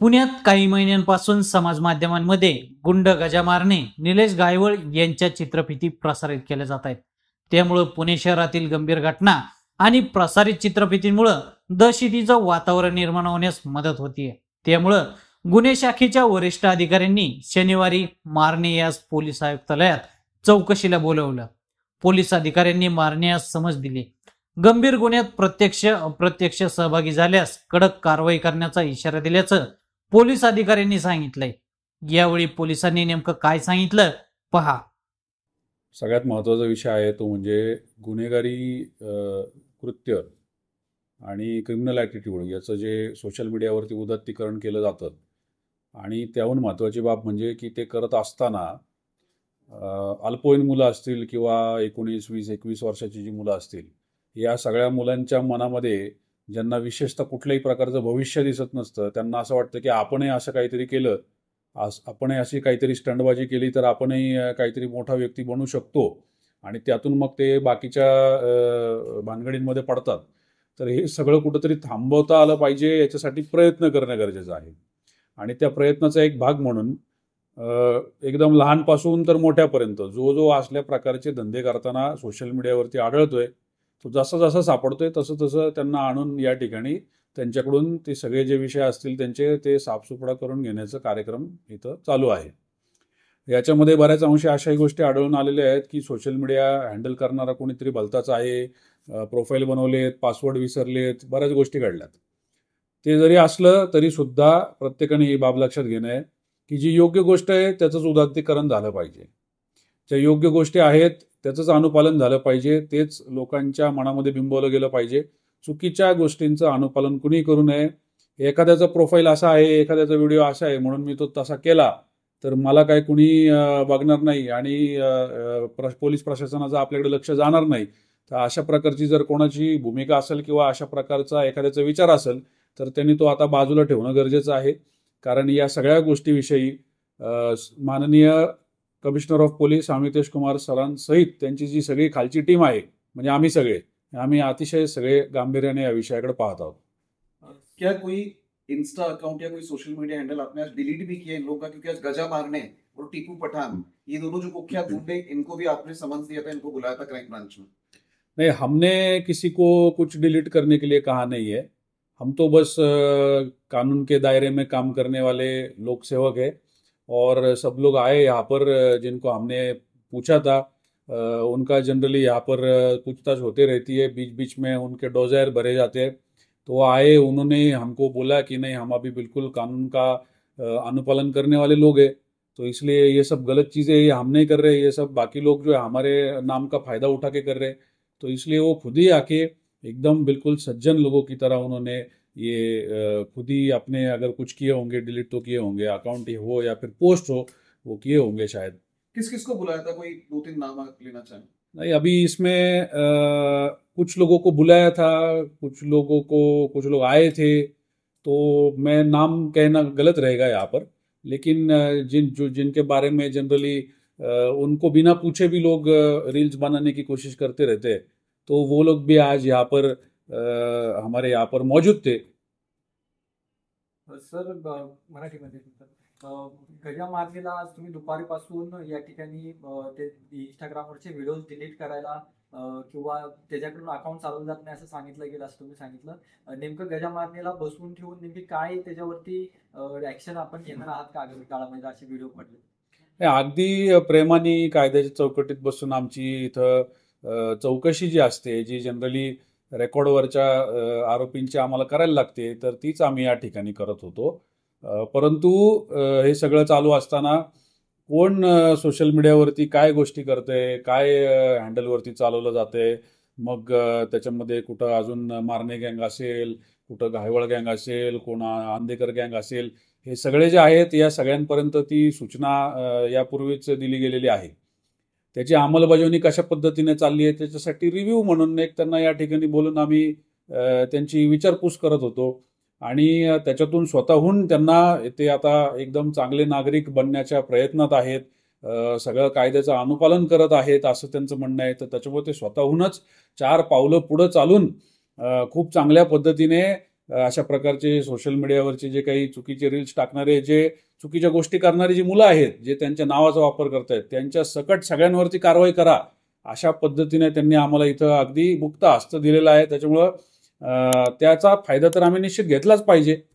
पुण्यात काही महिन्यांपासून समाज माध्यमांमध्ये गुंड गजा मारणे निलेश गायवळ यांच्या चित्रफिती प्रसारित केल्या जात आहेत त्यामुळं पुणे शहरातील गंभीर घटना आणि प्रसारित चित्रफितींमुळं दहशतीचं वातावरण निर्माण होण्यास मदत होतीये त्यामुळं गुन्हे शाखेच्या वरिष्ठ अधिकाऱ्यांनी शनिवारी मारणे यास पोलीस आयुक्तालयात चौकशीला बोलवलं पोलीस अधिकाऱ्यांनी मारणे यास समज दिली गंभीर गुन्ह्यात प्रत्यक्ष अप्रत्यक्ष सहभागी झाल्यास कडक कारवाई करण्याचा इशारा दिल्याचं पोलीस अधिकाऱ्यांनी सांगितलंय यावेळी पोलिसांनी नेमकं काय सांगितलं पहा सगळ्यात महत्वाचा विषय आहे तो म्हणजे गुन्हेगारी कृत्य आणि क्रिमिनल ॲटिट्यूड याचं जे सोशल मीडियावरती उदत्तीकरण केलं जातं आणि त्याहून महत्त्वाची बाब म्हणजे की ते करत असताना अल्पवयीन मुलं असतील किंवा एकोणीस वीस एकवीस वर्षाची जी मुलं असतील या सगळ्या मुलांच्या मनामध्ये ज्यांना विशेषतः कुठल्याही प्रकारचं भविष्य दिसत नसतं त्यांना असं वाटतं की आपणही असं काहीतरी केलं आपणही अशी काहीतरी स्टंडबाजी केली तर आपणही काहीतरी मोठा व्यक्ती बनू शकतो आणि त्यातून मग ते बाकीच्या भानगडींमध्ये पडतात तर हे सगळं कुठंतरी थांबवता आलं पाहिजे याच्यासाठी प्रयत्न करणं गरजेचं आहे आणि त्या प्रयत्नाचा एक भाग म्हणून एकदम लहानपासून तर मोठ्यापर्यंत जो जो असल्या प्रकारचे धंदे करताना सोशल मीडियावरती आढळतोय तो जसा जसा सापडतोय तसं तसं त्यांना आणून या ठिकाणी त्यांच्याकडून ते सगळे जे विषय असतील त्यांचे ते साफसुफडा करून घेण्याचं कार्यक्रम इथं चालू आहे याच्यामध्ये बऱ्याच अंशी अशाही गोष्टी आढळून आलेल्या आहेत की सोशल मीडिया हँडल करणारा कोणीतरी भलताच आहे प्रोफाईल बनवलेत पासवर्ड विसरलेत बऱ्याच गोष्टी घडल्यात ते जरी असलं तरी सुद्धा प्रत्येकाने ही बाब लक्षात घेणं आहे की जी योग्य गोष्ट आहे त्याचंच उदात्तीकरण झालं पाहिजे ज्या योग्य गोष्टी आहेत त्याचंच अनुपालन झालं पाहिजे तेच लोकांच्या मनामध्ये बिंबवलं गेलं पाहिजे चुकीच्या गोष्टींचं अनुपालन कुणी करू नये एखाद्याचं प्रोफाईल असा आहे एखाद्याचा व्हिडिओ असा आहे म्हणून मी तो तसा केला तर मला काय कुणी बघणार नाही आणि पोलीस प्रशासनाचं आपल्याकडे लक्ष जाणार नाही तर अशा प्रकारची जर कोणाची भूमिका असेल किंवा अशा प्रकारचा एखाद्याचा विचार असेल तर त्यांनी तो आता बाजूला ठेवणं गरजेचं आहे कारण या सगळ्या गोष्टीविषयी माननीय commissioner of police Amitesh Kumar सरांसहित त्यांची जी सगळी खालची टीम आहे म्हणजे आम्ही सगळे आम्ही अतिशय सगळे गांभीर्याने या विषयाकडे पाहत आहोत क्या कोई इंस्टा अकाउंट या कोई सोशल मीडिया हैंडल आपने आज डिलीट भी किया इन लोगों का क्योंकि आज गजा मारने और टीपू पठान ये दोनों जो कुख्यात हम्म। गुंडे इनको भी आपने समझ दिया था इनको बुलाया था क्राइम ब्रांच में नहीं हमने किसी को कुछ डिलीट करने के लिए कहा नहीं है हम तो बस कानून के दायरे में काम करने वाले लोक सेवक है और सब लोग आए यहाँ पर जिनको हमने पूछा था उनका जनरली यहाँ पर पूछताछ होते रहती है बीच बीच में उनके डोजायर भरे जाते हैं तो आए उन्होंने हमको बोला कि नहीं हम अभी बिल्कुल कानून का अनुपालन करने वाले लोग हैं तो इसलिए ये सब गलत चीज़ें ये हम नहीं कर रहे ये सब बाकी लोग जो है हमारे नाम का फ़ायदा उठा के कर रहे तो इसलिए वो खुद ही आके एकदम बिल्कुल सज्जन लोगों की तरह उन्होंने ये खुद ही अपने अगर कुछ किए होंगे डिलीट तो किए होंगे अकाउंट हो या फिर पोस्ट हो वो किए होंगे शायद किस किस को बुलाया था कोई दो तीन नाम लेना चाहें नहीं अभी इसमें आ, कुछ लोगों को बुलाया था कुछ लोगों को कुछ लोग आए थे तो मैं नाम कहना गलत रहेगा यहाँ पर लेकिन जिन जो जिनके बारे में जनरली उनको बिना पूछे भी लोग रील्स बनाने की कोशिश करते रहते हैं तो वो लोग भी आज यहाँ पर हमारे यहाँ पर मौजूद थे सर मराठीमध्ये गजा आज तुम्ही दुपारीपासून या ठिकाणी ते इंस्टाग्रामवरचे व्हिडिओ डिलीट करायला किंवा त्याच्याकडून अकाउंट चालवलं जात नाही असं सांगितलं गेलं असं तुम्ही सांगितलं नेमकं गजा मारणेला बसवून ठेवून नेमकी काय त्याच्यावरती ऍक्शन आपण घेणार आहात का आगामी काळामध्ये असे व्हिडिओ पडले अगदी प्रेमाने कायद्याच्या चौकटीत बसून आमची इथं चौकशी जी असते जी जनरली रेकॉर्डवरच्या आरोपींची आम्हाला करायला लागते तर तीच आम्ही या ठिकाणी करत होतो परंतु हे सगळं चालू असताना कोण सोशल मीडियावरती काय गोष्टी करते काय हँडलवरती चालवलं जाते मग त्याच्यामध्ये कुठं अजून मारणे गँग असेल कुठं घायवळ गँग असेल कोण आंदेकर गँग असेल हे सगळे जे आहेत या सगळ्यांपर्यंत ती सूचना यापूर्वीच दिली गेलेली आहे त्याची अंमलबजावणी कशा पद्धतीने चालली आहे त्याच्यासाठी रिव्ह्यू म्हणून एक त्यांना या ठिकाणी बोलून आम्ही त्यांची विचारपूस करत होतो आणि त्याच्यातून स्वतःहून त्यांना ते आता एकदम चांगले नागरिक बनण्याच्या प्रयत्नात आहेत सगळं कायद्याचं अनुपालन करत आहेत असं त्यांचं म्हणणं आहे तर त्याच्यामुळे ते स्वतःहूनच चार पावलं पुढं चालून खूप चांगल्या पद्धतीने अशा प्रकारचे सोशल मीडियावरचे जे काही चुकीचे रील्स टाकणारे जे चुकीच्या गोष्टी करणारी जी मुलं आहेत जे त्यांच्या नावाचा वापर करत आहेत त्यांच्या सकट सगळ्यांवरती कारवाई करा अशा पद्धतीने त्यांनी आम्हाला इथं अगदी मुक्त हस्त दिलेला आहे त्याच्यामुळं त्याचा फायदा तर आम्ही निश्चित घेतलाच पाहिजे